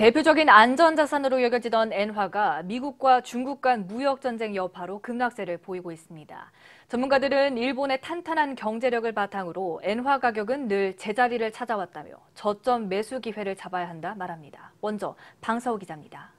대표적인 안전자산으로 여겨지던 엔화가 미국과 중국 간 무역전쟁 여파로 급락세를 보이고 있습니다. 전문가들은 일본의 탄탄한 경제력을 바탕으로 엔화 가격은 늘 제자리를 찾아왔다며 저점 매수 기회를 잡아야 한다 말합니다. 먼저 방서호 기자입니다.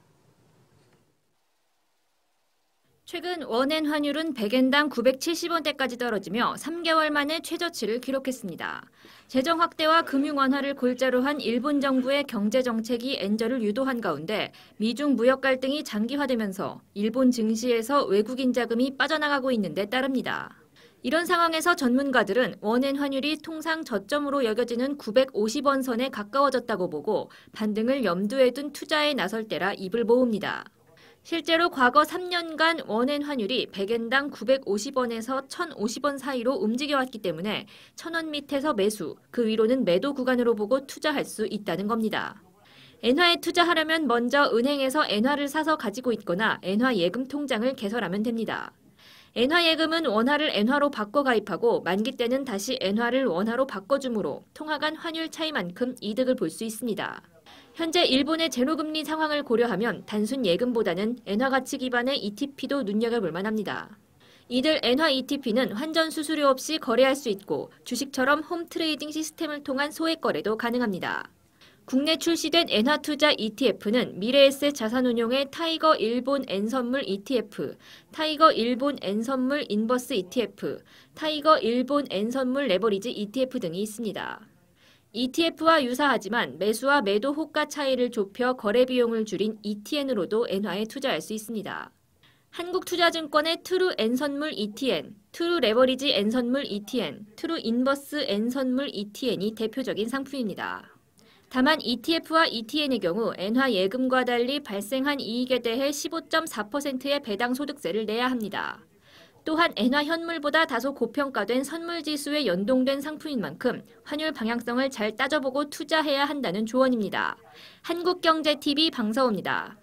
최근 원엔 환율은 100엔당 970원대까지 떨어지며 3개월 만에 최저치를 기록했습니다. 재정 확대와 금융 완화를 골자로 한 일본 정부의 경제 정책이 엔저를 유도한 가운데 미중 무역 갈등이 장기화되면서 일본 증시에서 외국인 자금이 빠져나가고 있는 데 따릅니다. 이런 상황에서 전문가들은 원엔 환율이 통상 저점으로 여겨지는 950원 선에 가까워졌다고 보고 반등을 염두에 둔 투자에 나설 때라 입을 모읍니다. 실제로 과거 3년간 원엔 환율이 100엔당 950원에서 1050원 사이로 움직여왔기 때문에 1000원 밑에서 매수, 그 위로는 매도 구간으로 보고 투자할 수 있다는 겁니다. 엔화에 투자하려면 먼저 은행에서 엔화를 사서 가지고 있거나 엔화 예금 통장을 개설하면 됩니다. 엔화 예금은 원화를 엔화로 바꿔 가입하고 만기 때는 다시 엔화를 원화로 바꿔주므로 통화 간 환율 차이만큼 이득을 볼 수 있습니다. 현재 일본의 제로금리 상황을 고려하면 단순 예금보다는 엔화가치 기반의 ETP도 눈여겨볼 만합니다. 이들 엔화 ETP는 환전 수수료 없이 거래할 수 있고 주식처럼 홈트레이딩 시스템을 통한 소액 거래도 가능합니다. 국내 출시된 엔화 투자 ETF는 미래에셋 자산운용의 타이거 일본 엔선물 ETF, 타이거 일본 엔선물 인버스 ETF, 타이거 일본 엔선물 레버리지 ETF 등이 있습니다. ETF와 유사하지만 매수와 매도 호가 차이를 좁혀 거래 비용을 줄인 ETN으로도 엔화에 투자할 수 있습니다. 한국투자증권의 트루 N선물 ETN, 트루 레버리지 N선물 ETN, 트루 인버스 N선물 ETN이 대표적인 상품입니다. 다만 ETF와 ETN의 경우 엔화 예금과 달리 발생한 이익에 대해 15.4%의 배당 소득세를 내야 합니다. 또한 엔화 현물보다 다소 고평가된 선물지수에 연동된 상품인 만큼 환율 방향성을 잘 따져보고 투자해야 한다는 조언입니다. 한국경제TV 방서호입니다.